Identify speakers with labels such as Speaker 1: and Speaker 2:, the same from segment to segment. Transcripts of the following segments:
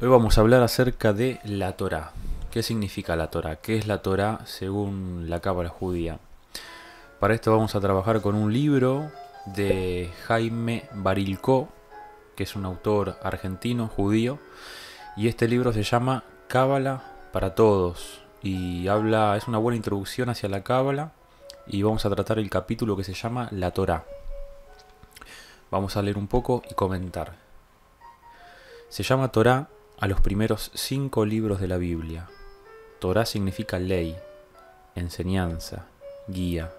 Speaker 1: Hoy vamos a hablar acerca de la Torah. ¿Qué significa la Torah? ¿Qué es la Torah según la cábala judía? Para esto vamos a trabajar con un libro de Jaime Barilco, que es un autor argentino, judío, y este libro se llama Cábala para Todos y habla, es una buena introducción hacia la Cábala y vamos a tratar el capítulo que se llama La Torá. Vamos a leer un poco y comentar. Se llama Torá a los primeros cinco libros de la Biblia. Torah significa ley, enseñanza, guía.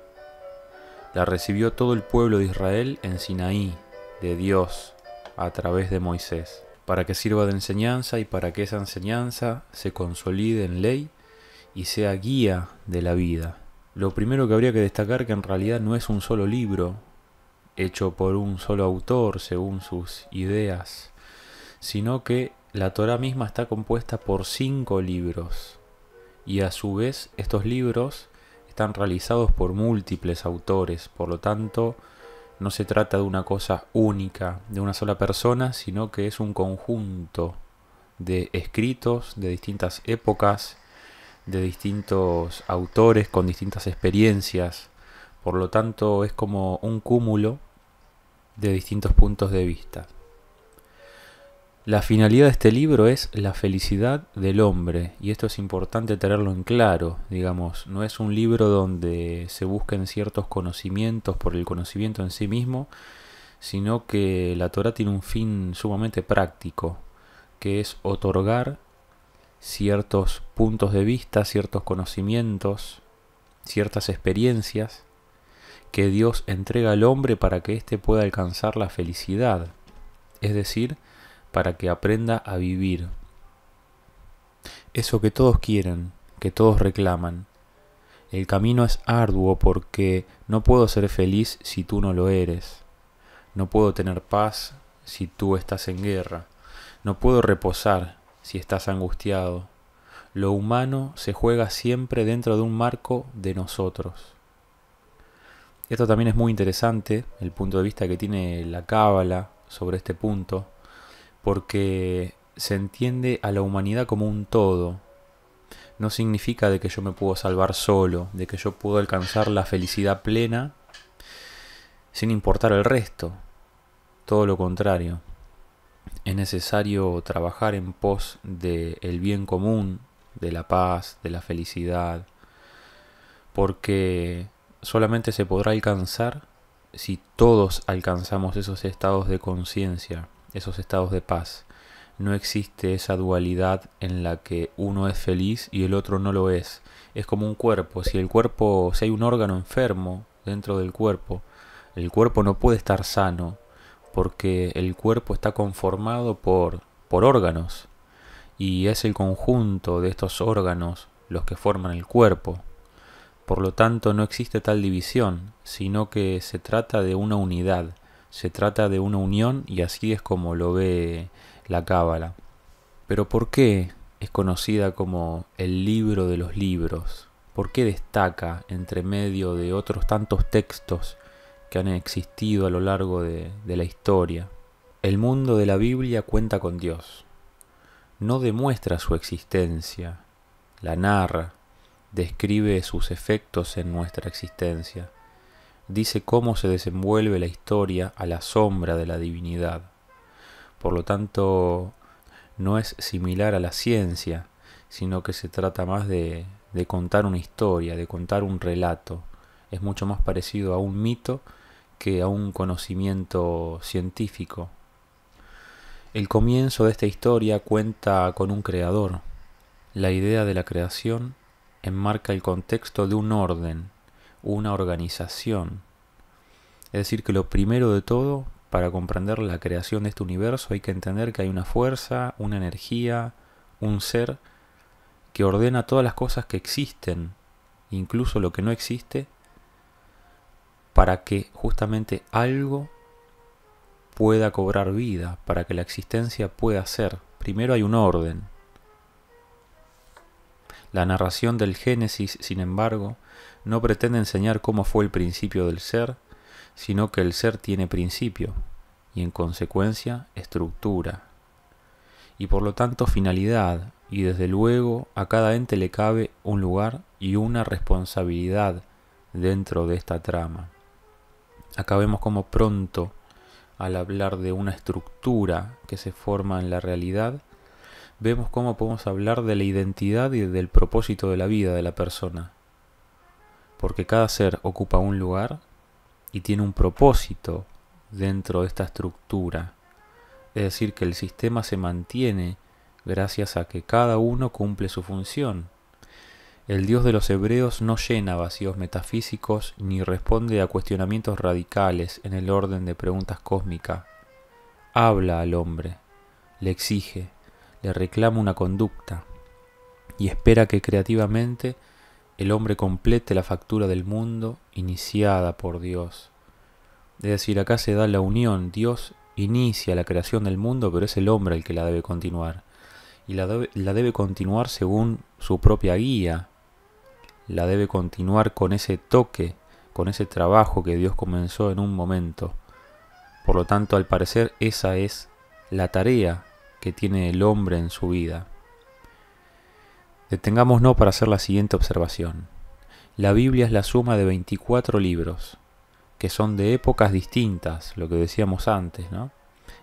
Speaker 1: La recibió todo el pueblo de Israel en Sinaí, de Dios, a través de Moisés, para que sirva de enseñanza y para que esa enseñanza se consolide en ley y sea guía de la vida. Lo primero que habría que destacar que en realidad no es un solo libro, hecho por un solo autor según sus ideas, sino que la Torah misma está compuesta por cinco libros y a su vez estos libros están realizados por múltiples autores, por lo tanto no se trata de una cosa única, de una sola persona, sino que es un conjunto de escritos de distintas épocas, de distintos autores con distintas experiencias, por lo tanto es como un cúmulo de distintos puntos de vista. La finalidad de este libro es la felicidad del hombre, y esto es importante tenerlo en claro, digamos, no es un libro donde se busquen ciertos conocimientos por el conocimiento en sí mismo, sino que la Torah tiene un fin sumamente práctico, que es otorgar ciertos puntos de vista, ciertos conocimientos, ciertas experiencias que Dios entrega al hombre para que éste pueda alcanzar la felicidad, es decir, para que aprenda a vivir. Eso que todos quieren, que todos reclaman. El camino es arduo porque no puedo ser feliz si tú no lo eres. No puedo tener paz si tú estás en guerra. No puedo reposar si estás angustiado. Lo humano se juega siempre dentro de un marco de nosotros. Esto también es muy interesante, el punto de vista que tiene la cábala sobre este punto porque se entiende a la humanidad como un todo. No significa de que yo me puedo salvar solo, de que yo puedo alcanzar la felicidad plena sin importar el resto. Todo lo contrario. Es necesario trabajar en pos del bien común, de la paz, de la felicidad, porque solamente se podrá alcanzar si todos alcanzamos esos estados de conciencia esos estados de paz. No existe esa dualidad en la que uno es feliz y el otro no lo es. Es como un cuerpo. Si el cuerpo, si hay un órgano enfermo dentro del cuerpo, el cuerpo no puede estar sano porque el cuerpo está conformado por, por órganos y es el conjunto de estos órganos los que forman el cuerpo. Por lo tanto, no existe tal división, sino que se trata de una unidad se trata de una unión y así es como lo ve la Cábala. Pero ¿por qué es conocida como el libro de los libros? ¿Por qué destaca entre medio de otros tantos textos que han existido a lo largo de, de la historia? El mundo de la Biblia cuenta con Dios. No demuestra su existencia, la narra, describe sus efectos en nuestra existencia dice cómo se desenvuelve la historia a la sombra de la divinidad. Por lo tanto, no es similar a la ciencia, sino que se trata más de, contar una historia, de contar un relato. Es mucho más parecido a un mito que a un conocimiento científico. El comienzo de esta historia cuenta con un creador. La idea de la creación enmarca el contexto de un orden, una organización, es decir, que lo primero de todo, para comprender la creación de este universo, hay que entender que hay una fuerza, una energía, un ser que ordena todas las cosas que existen, incluso lo que no existe, para que justamente algo pueda cobrar vida, para que la existencia pueda ser. Primero hay un orden. La narración del Génesis, sin embargo, no pretende enseñar cómo fue el principio del ser, sino que el ser tiene principio y en consecuencia estructura, y por lo tanto finalidad, y desde luego a cada ente le cabe un lugar y una responsabilidad dentro de esta trama. Acá vemos como pronto, al hablar de una estructura que se forma en la realidad, vemos cómo podemos hablar de la identidad y del propósito de la vida de la persona. Porque cada ser ocupa un lugar y tiene un propósito dentro de esta estructura. Es decir, que el sistema se mantiene gracias a que cada uno cumple su función. El Dios de los hebreos no llena vacíos metafísicos ni responde a cuestionamientos radicales en el orden de preguntas cósmicas. Habla al hombre, le exige, le reclama una conducta y espera que creativamente el hombre complete la factura del mundo iniciada por Dios. Es decir, acá se da la unión, Dios inicia la creación del mundo, pero es el hombre el que la debe continuar. Y la debe, la debe continuar según su propia guía, la debe continuar con ese toque, con ese trabajo que Dios comenzó en un momento. Por lo tanto, al parecer, esa es la tarea que tiene el hombre en su vida. Detengámonos para hacer la siguiente observación. La Biblia es la suma de 24 libros, que son de épocas distintas, lo que decíamos antes, ¿no?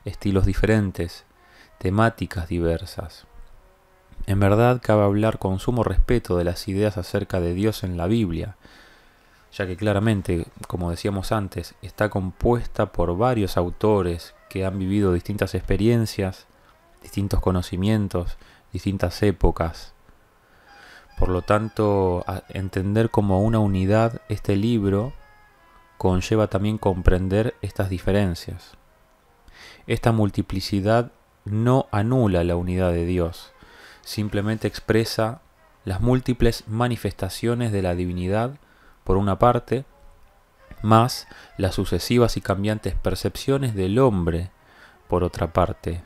Speaker 1: Estilos diferentes, temáticas diversas. En verdad cabe hablar con sumo respeto de las ideas acerca de Dios en la Biblia, ya que claramente, como decíamos antes, está compuesta por varios autores que han vivido distintas experiencias, distintos conocimientos, distintas épocas. Por lo tanto, entender como una unidad este libro conlleva también comprender estas diferencias. Esta multiplicidad no anula la unidad de Dios, simplemente expresa las múltiples manifestaciones de la divinidad, por una parte, más las sucesivas y cambiantes percepciones del hombre, por otra parte.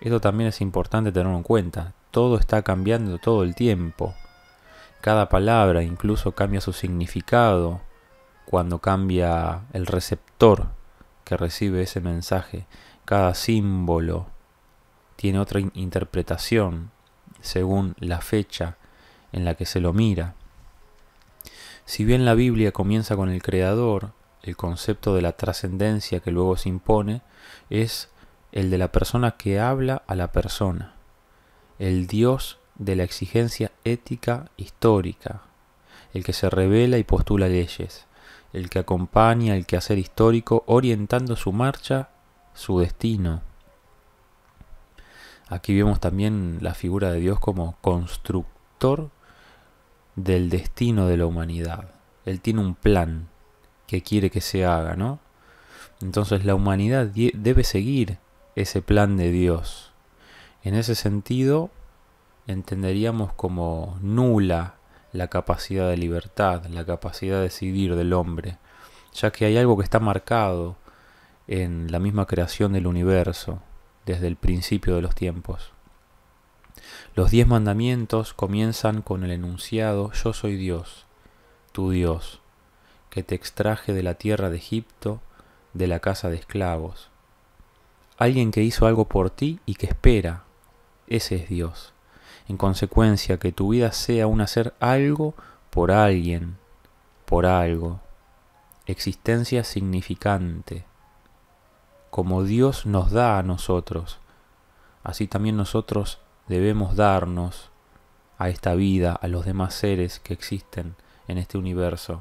Speaker 1: Esto también es importante tenerlo en cuenta. Todo está cambiando todo el tiempo. Cada palabra incluso cambia su significado cuando cambia el receptor que recibe ese mensaje. Cada símbolo tiene otra interpretación según la fecha en la que se lo mira. Si bien la Biblia comienza con el Creador, el concepto de la trascendencia que luego se impone es el de la persona que habla a la persona, el Dios de la exigencia ética histórica, el que se revela y postula leyes, el que acompaña el quehacer histórico orientando su marcha, su destino. Aquí vemos también la figura de Dios como constructor del destino de la humanidad. Él tiene un plan que quiere que se haga, ¿no? Entonces la humanidad debe seguir ese plan de Dios. En ese sentido, entenderíamos como nula la capacidad de libertad, la capacidad de decidir del hombre, ya que hay algo que está marcado en la misma creación del universo desde el principio de los tiempos. Los diez mandamientos comienzan con el enunciado Yo soy Dios, tu Dios, que te extraje de la tierra de Egipto, de la casa de esclavos. Alguien que hizo algo por ti y que espera, ese es Dios. En consecuencia, que tu vida sea un hacer algo por alguien, por algo. Existencia significante. Como Dios nos da a nosotros, así también nosotros debemos darnos a esta vida, a los demás seres que existen en este universo.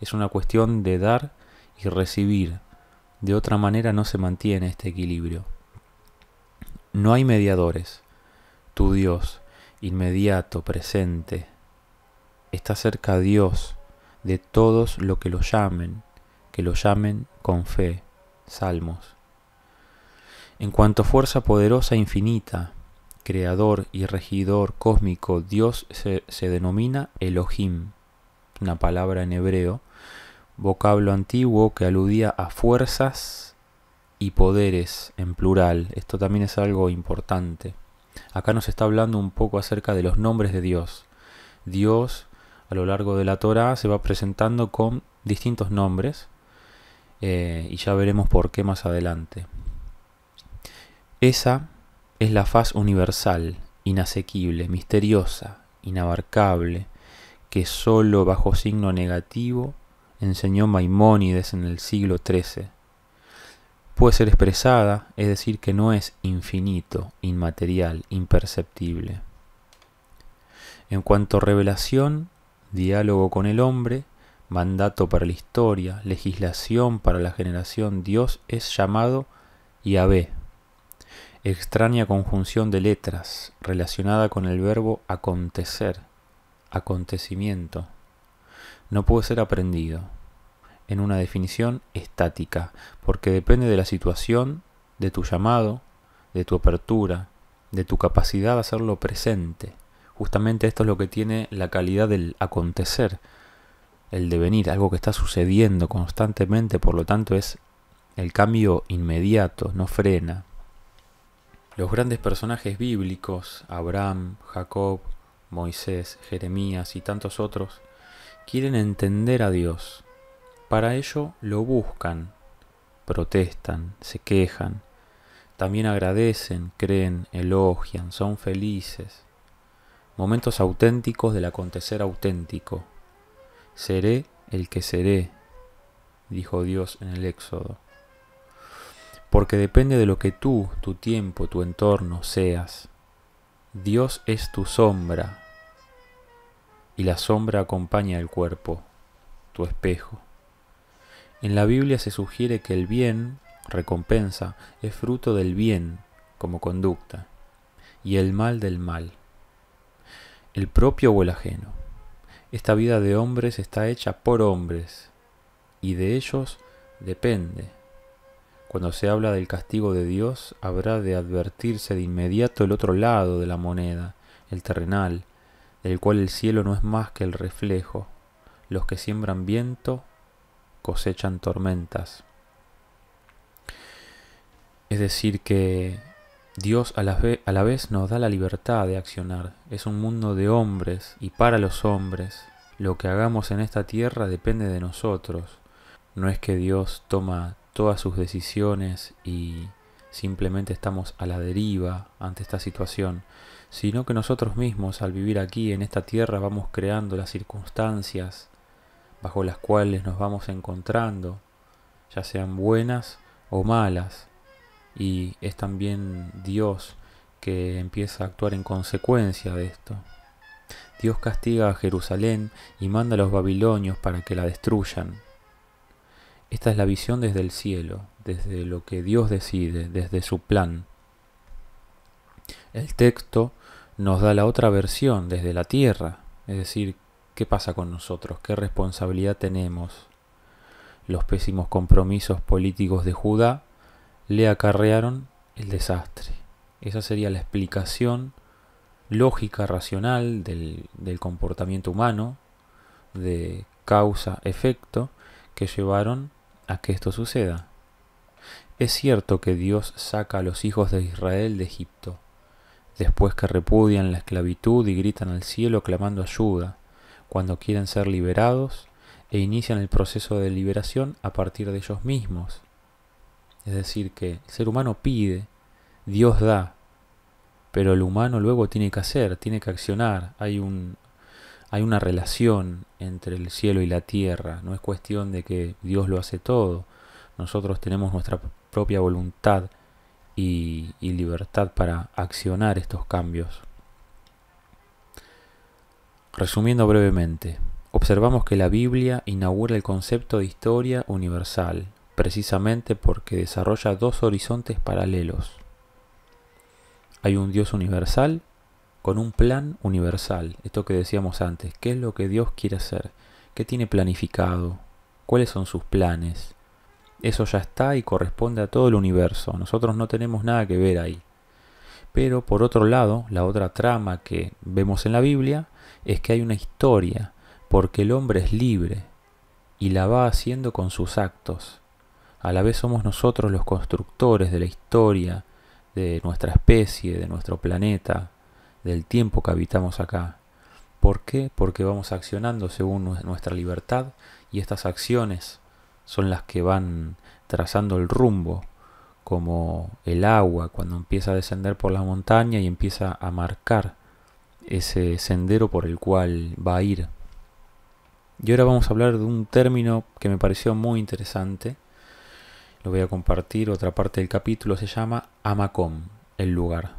Speaker 1: Es una cuestión de dar y recibir. De otra manera no se mantiene este equilibrio. No hay mediadores. Tu Dios inmediato, presente. Está cerca Dios de todos los que lo llamen, que lo llamen con fe. Salmos. En cuanto a fuerza poderosa e infinita, creador y regidor cósmico, Dios se, se denomina Elohim, una palabra en hebreo, vocablo antiguo que aludía a fuerzas y poderes en plural. Esto también es algo importante acá nos está hablando un poco acerca de los nombres de Dios. Dios a lo largo de la Torah se va presentando con distintos nombres eh, y ya veremos por qué más adelante. Esa es la faz universal, inasequible, misteriosa, inabarcable, que solo bajo signo negativo enseñó Maimónides en el siglo XIII puede ser expresada, es decir, que no es infinito, inmaterial, imperceptible. En cuanto a revelación, diálogo con el hombre, mandato para la historia, legislación para la generación, Dios es llamado Yahvé. Extraña conjunción de letras relacionada con el verbo acontecer, acontecimiento. No puede ser aprendido en una definición estática, porque depende de la situación, de tu llamado, de tu apertura, de tu capacidad de hacerlo presente. Justamente esto es lo que tiene la calidad del acontecer, el devenir, algo que está sucediendo constantemente, por lo tanto es el cambio inmediato, no frena. Los grandes personajes bíblicos, Abraham, Jacob, Moisés, Jeremías y tantos otros, quieren entender a Dios, para ello lo buscan, protestan, se quejan, también agradecen, creen, elogian, son felices. Momentos auténticos del acontecer auténtico. Seré el que seré, dijo Dios en el Éxodo. Porque depende de lo que tú, tu tiempo, tu entorno seas. Dios es tu sombra y la sombra acompaña al cuerpo, tu espejo. En la Biblia se sugiere que el bien, recompensa, es fruto del bien como conducta y el mal del mal, el propio o el ajeno. Esta vida de hombres está hecha por hombres y de ellos depende. Cuando se habla del castigo de Dios, habrá de advertirse de inmediato el otro lado de la moneda, el terrenal, del cual el cielo no es más que el reflejo. Los que siembran viento cosechan tormentas. Es decir, que Dios a la, vez nos da la libertad de accionar. Es un mundo de hombres y para los hombres. Lo que hagamos en esta tierra depende de nosotros. No es que Dios toma todas sus decisiones y simplemente estamos a la deriva ante esta situación, sino que nosotros mismos al vivir aquí en esta tierra vamos creando las circunstancias bajo las cuales nos vamos encontrando, ya sean buenas o malas, y es también Dios que empieza a actuar en consecuencia de esto. Dios castiga a Jerusalén y manda a los babilonios para que la destruyan. Esta es la visión desde el cielo, desde lo que Dios decide, desde su plan. El texto nos da la otra versión desde la tierra, es decir, ¿Qué pasa con nosotros? ¿Qué responsabilidad tenemos? Los pésimos compromisos políticos de Judá le acarrearon el desastre. Esa sería la explicación lógica, racional del, comportamiento humano, de causa-efecto, que llevaron a que esto suceda. Es cierto que Dios saca a los hijos de Israel de Egipto, después que repudian la esclavitud y gritan al cielo clamando ayuda cuando quieren ser liberados e inician el proceso de liberación a partir de ellos mismos. Es decir, que el ser humano pide, Dios da, pero el humano luego tiene que hacer, tiene que accionar. Hay, un, hay una relación entre el cielo y la tierra, no es cuestión de que Dios lo hace todo. Nosotros tenemos nuestra propia voluntad y, y libertad para accionar estos cambios. Resumiendo brevemente, observamos que la Biblia inaugura el concepto de historia universal, precisamente porque desarrolla dos horizontes paralelos. Hay un Dios universal con un plan universal, esto que decíamos antes, qué es lo que Dios quiere hacer, qué tiene planificado, cuáles son sus planes. Eso ya está y corresponde a todo el universo, nosotros no tenemos nada que ver ahí. Pero por otro lado, la otra trama que vemos en la Biblia es que hay una historia, porque el hombre es libre y la va haciendo con sus actos. A la vez somos nosotros los constructores de la historia, de nuestra especie, de nuestro planeta, del tiempo que habitamos acá. ¿Por qué? Porque vamos accionando según nuestra libertad y estas acciones son las que van trazando el rumbo, como el agua cuando empieza a descender por la montaña y empieza a marcar ese sendero por el cual va a ir. Y ahora vamos a hablar de un término que me pareció muy interesante. Lo voy a compartir, otra parte del capítulo se llama Hamakom, el lugar.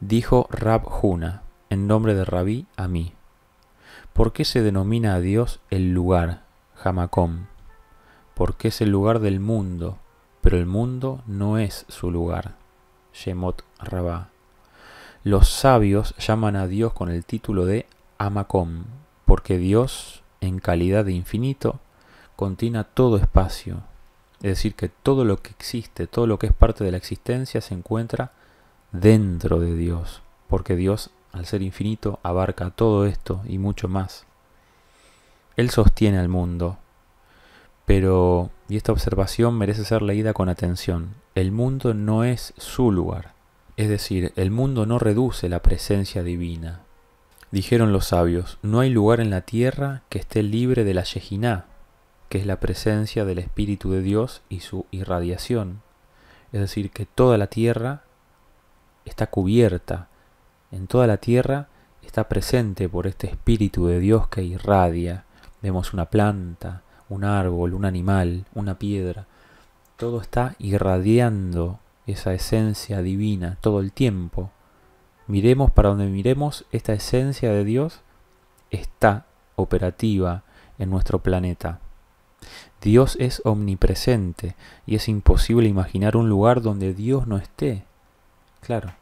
Speaker 1: Dijo Rab Juna, en nombre de Rabí, a mí. ¿Por qué se denomina a Dios el lugar, Hamakom? Porque es el lugar del mundo, pero el mundo no es su lugar. Shemot Rabá. Los sabios llaman a Dios con el título de Amacom, porque Dios, en calidad de infinito, contiene todo espacio. Es decir, que todo lo que existe, todo lo que es parte de la existencia, se encuentra dentro de Dios, porque Dios, al ser infinito, abarca todo esto y mucho más. Él sostiene al mundo, pero, y esta observación merece ser leída con atención, el mundo no es su lugar. Es decir, el mundo no reduce la presencia divina. Dijeron los sabios, no hay lugar en la tierra que esté libre de la Yejiná, que es la presencia del Espíritu de Dios y su irradiación. Es decir, que toda la tierra está cubierta, en toda la tierra está presente por este Espíritu de Dios que irradia. Vemos una planta, un árbol, un animal, una piedra. Todo está irradiando esa esencia divina todo el tiempo. Miremos para donde miremos, esta esencia de Dios está operativa en nuestro planeta. Dios es omnipresente y es imposible imaginar un lugar donde Dios no esté. Claro,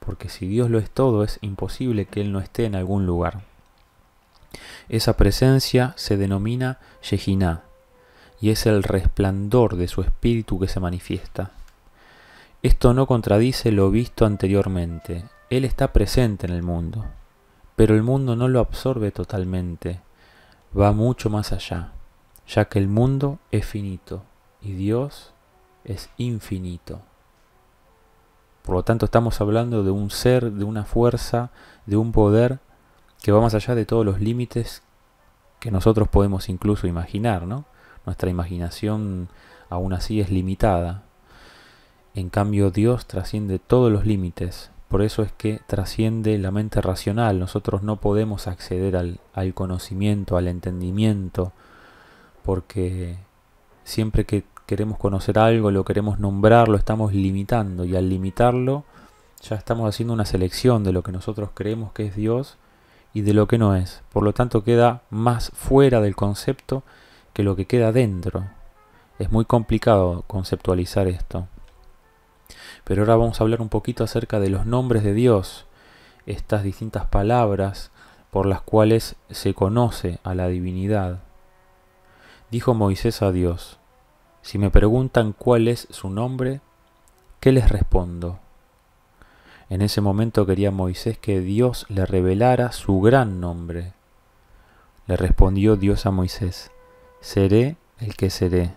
Speaker 1: porque si Dios lo es todo, es imposible que Él no esté en algún lugar. Esa presencia se denomina Yejiná y es el resplandor de su espíritu que se manifiesta. Esto no contradice lo visto anteriormente. Él está presente en el mundo, pero el mundo no lo absorbe totalmente. Va mucho más allá, ya que el mundo es finito y Dios es infinito. Por lo tanto, estamos hablando de un ser, de una fuerza, de un poder que va más allá de todos los límites que nosotros podemos incluso imaginar, ¿no? Nuestra imaginación aún así es limitada, en cambio, Dios trasciende todos los límites. Por eso es que trasciende la mente racional. Nosotros no podemos acceder al, conocimiento, al entendimiento, porque siempre que queremos conocer algo, lo queremos nombrar, lo estamos limitando. Y al limitarlo, ya estamos haciendo una selección de lo que nosotros creemos que es Dios y de lo que no es. Por lo tanto, queda más fuera del concepto que lo que queda dentro. Es muy complicado conceptualizar esto. Pero ahora vamos a hablar un poquito acerca de los nombres de Dios, estas distintas palabras por las cuales se conoce a la divinidad. Dijo Moisés a Dios, si me preguntan cuál es su nombre, ¿qué les respondo? En ese momento quería Moisés que Dios le revelara su gran nombre. Le respondió Dios a Moisés, seré el que seré.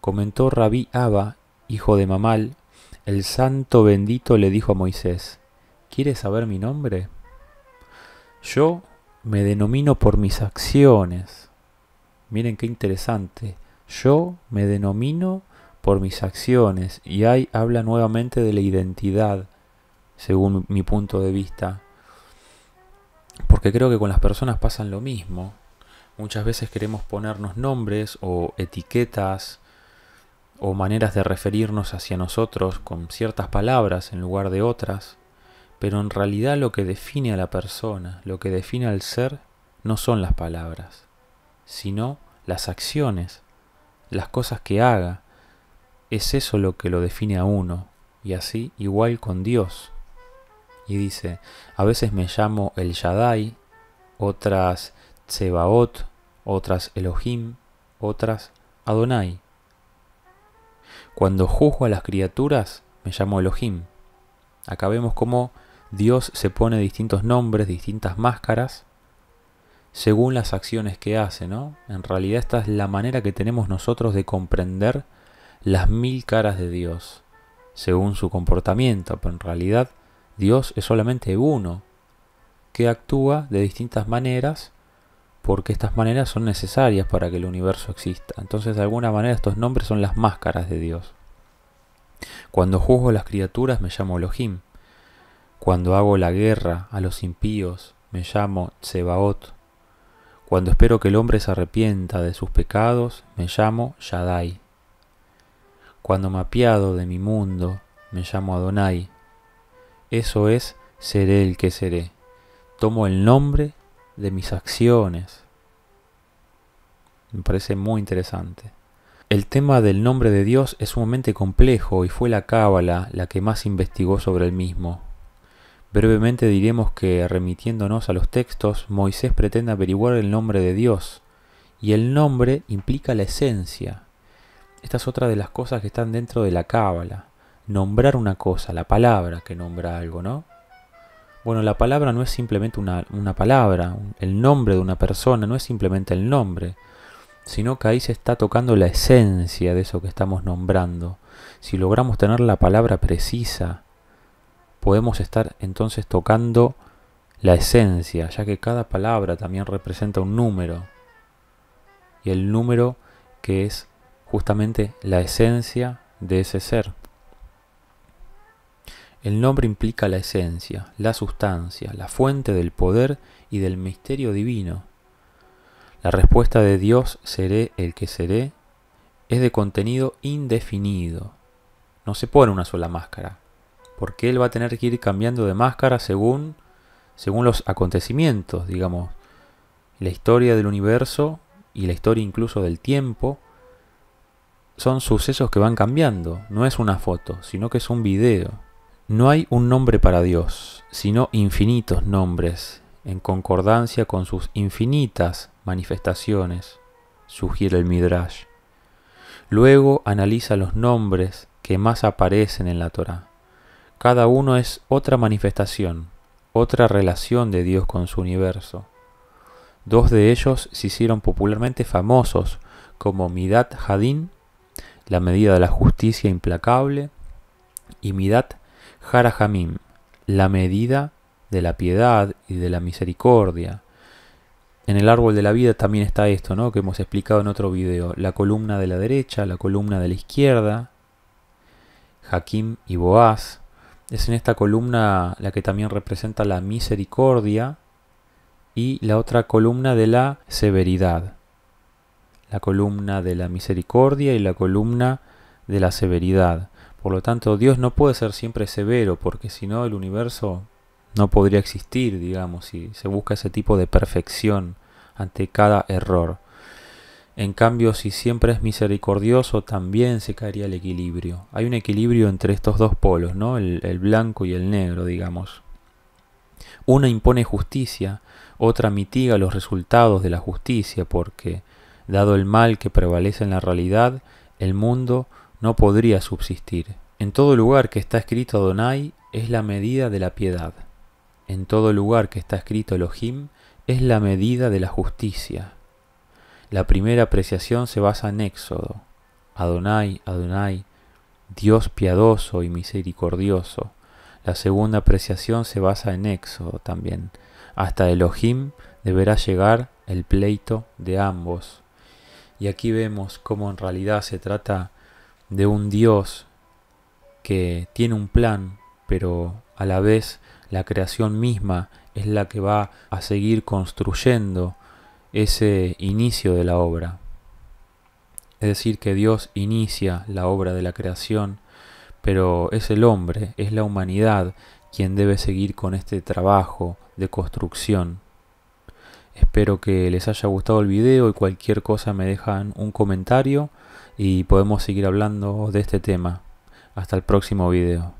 Speaker 1: Comentó Rabí Abba hijo de Mamal, el santo bendito le dijo a Moisés, ¿quieres saber mi nombre? Yo me denomino por mis acciones. Miren qué interesante. Yo me denomino por mis acciones. Y ahí habla nuevamente de la identidad, según mi punto de vista. Porque creo que con las personas pasan lo mismo. Muchas veces queremos ponernos nombres o etiquetas o maneras de referirnos hacia nosotros con ciertas palabras en lugar de otras, pero en realidad lo que define a la persona, lo que define al ser, no son las palabras, sino las acciones, las cosas que haga. Es eso lo que lo define a uno, y así igual con Dios. Y dice, a veces me llamo el Yadai, otras Tsebaot, otras Elohim, otras Adonai cuando juzgo a las criaturas, me llamo Elohim. Acá vemos cómo Dios se pone distintos nombres, distintas máscaras, según las acciones que hace, ¿no? En realidad esta es la manera que tenemos nosotros de comprender las mil caras de Dios, según su comportamiento, pero en realidad Dios es solamente uno, que actúa de distintas maneras porque estas maneras son necesarias para que el universo exista. Entonces, de alguna manera, estos nombres son las máscaras de Dios. Cuando juzgo las criaturas, me llamo Elohim. Cuando hago la guerra a los impíos, me llamo Tsebaot. Cuando espero que el hombre se arrepienta de sus pecados, me llamo Yadai. Cuando me apiado de mi mundo, me llamo Adonai. Eso es seré el que seré. Tomo el nombre de mis acciones. Me parece muy interesante. El tema del nombre de Dios es sumamente complejo y fue la Cábala la que más investigó sobre el mismo. Brevemente diremos que, remitiéndonos a los textos, Moisés pretende averiguar el nombre de Dios, y el nombre implica la esencia. Esta es otra de las cosas que están dentro de la Cábala. Nombrar una cosa, la palabra que nombra algo, ¿no? Bueno, la palabra no es simplemente una, una palabra, el nombre de una persona no es simplemente el nombre, sino que ahí se está tocando la esencia de eso que estamos nombrando. Si logramos tener la palabra precisa, podemos estar entonces tocando la esencia, ya que cada palabra también representa un número. Y el número que es justamente la esencia de ese ser. El nombre implica la esencia, la sustancia, la fuente del poder y del misterio divino. La respuesta de Dios seré el que seré es de contenido indefinido. No se pone una sola máscara, porque él va a tener que ir cambiando de máscara según, según los acontecimientos, digamos, la historia del universo y la historia incluso del tiempo son sucesos que van cambiando, no es una foto, sino que es un video. No hay un nombre para Dios, sino infinitos nombres, en concordancia con sus infinitas manifestaciones, sugiere el Midrash. Luego analiza los nombres que más aparecen en la Torá. Cada uno es otra manifestación, otra relación de Dios con su universo. Dos de ellos se hicieron popularmente famosos como Midat Hadin, la medida de la justicia implacable, y Midat jarahamim la medida de la piedad y de la misericordia. En el árbol de la vida también está esto, ¿no? Que hemos explicado en otro video. La columna de la derecha, la columna de la izquierda, Hakim y Boaz. Es en esta columna la que también representa la misericordia y la otra columna de la severidad. La columna de la misericordia y la columna de la severidad. Por lo tanto, Dios no puede ser siempre severo, porque si no el universo no podría existir, digamos, si se busca ese tipo de perfección ante cada error. En cambio, si siempre es misericordioso, también se caería el equilibrio. Hay un equilibrio entre estos dos polos, ¿no? el blanco y el negro, digamos. Una impone justicia, otra mitiga los resultados de la justicia, porque, dado el mal que prevalece en la realidad, el mundo no podría subsistir. En todo lugar que está escrito Adonai es la medida de la piedad. En todo lugar que está escrito Elohim es la medida de la justicia. La primera apreciación se basa en Éxodo. Adonai, Adonai, Dios piadoso y misericordioso. La segunda apreciación se basa en Éxodo también. Hasta Elohim deberá llegar el pleito de ambos. Y aquí vemos cómo en realidad se trata de un Dios que tiene un plan, pero a la vez la creación misma es la que va a seguir construyendo ese inicio de la obra. Es decir, que Dios inicia la obra de la creación, pero es el hombre, es la humanidad quien debe seguir con este trabajo de construcción. Espero que les haya gustado el video y cualquier cosa me dejan un comentario y podemos seguir hablando de este tema. Hasta el próximo video.